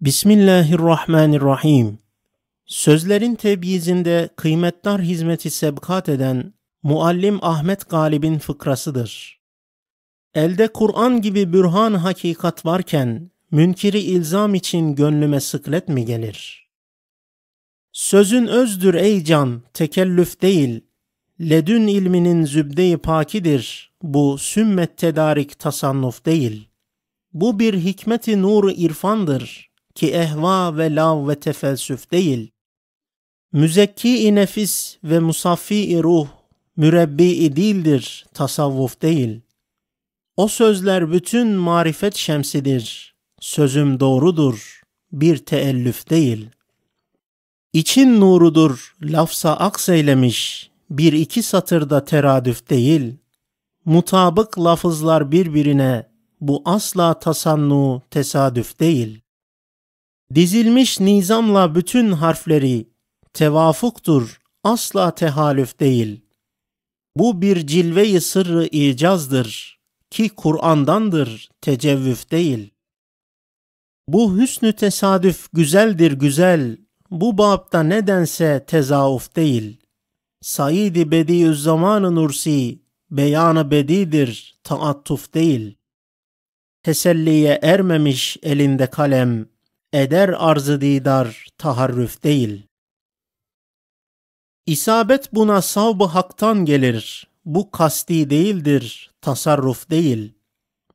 Bismillahirrahmanirrahim. Sözlerin tebiyizinde kıymetdar hizmeti sebkat eden Muallim Ahmet Galib'in fıkrasıdır. Elde Kur'an gibi bürhan hakikat varken münkiri ilzam için gönlüme sıklet mi gelir? Sözün özdür ey can, tekellüf değil. Ledün ilminin zübde-i pakidir. Bu sümmet tedarik tasannuf değil. Bu bir hikmeti nur irfandır ki ehva ve lav ve tefelsüf değil. Müzekki-i nefis ve musaffi-i ruh, mürebbi-i dildir, tasavvuf değil. O sözler bütün marifet şemsidir, sözüm doğrudur, bir teellüf değil. İçin nurudur, lafsa akseylemiş, bir iki satırda teradüf değil. Mutabık lafızlar birbirine, bu asla tasannu, tesadüf değil.'' Dizilmiş nizamla bütün harfleri tevafuktur, asla tehalüf değil. Bu bir cilve-i sırrı icazdır ki Kur'an'dandır, tecevvüf değil. Bu hüsnü tesadüf güzeldir güzel, bu babda nedense tezauf değil. Said-i Bediüzzaman-ı Nursi, beyanı bedidir, taattuf değil. Teselliye ermemiş elinde kalem, eder arzı didar taharrüf değil. İsabet buna savb haktan gelir. Bu kasti değildir, tasarruf değil.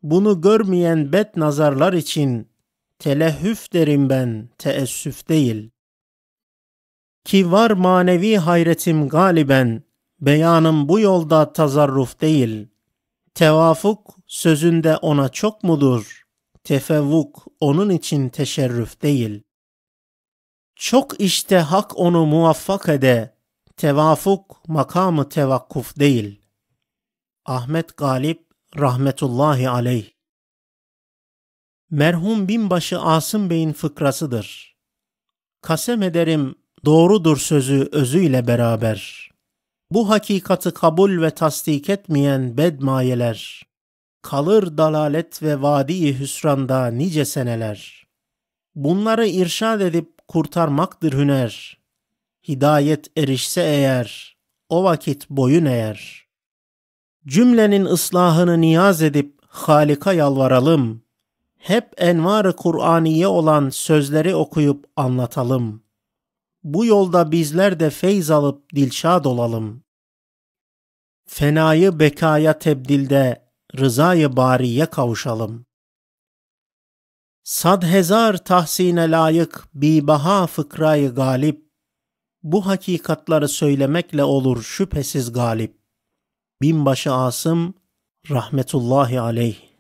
Bunu görmeyen bet nazarlar için telehüf derim ben, teessüf değil. Ki var manevi hayretim galiben, beyanım bu yolda tazarruf değil. Tevafuk sözünde ona çok mudur?'' tefevvuk onun için teşerrüf değil. Çok işte hak onu muvaffak ede, tevafuk makamı tevakkuf değil. Ahmet Galip rahmetullahi aleyh Merhum binbaşı Asım Bey'in fıkrasıdır. Kasem ederim doğrudur sözü özüyle beraber. Bu hakikati kabul ve tasdik etmeyen bedmayeler, kalır dalalet ve vadi-i hüsranda nice seneler. Bunları irşad edip kurtarmaktır hüner. Hidayet erişse eğer, o vakit boyun eğer. Cümlenin ıslahını niyaz edip Halik'a yalvaralım. Hep envar-ı Kur'aniye olan sözleri okuyup anlatalım. Bu yolda bizler de feyz alıp dilşad olalım. Fenayı bekaya tebdilde Rıza’yı bariye kavuşalım. Sadhezar tahsine layık bibaha fıkrayı galip, bu hakikatları söylemekle olur şüphesiz galip. Binbaşı Asım rahmetullahi aleyh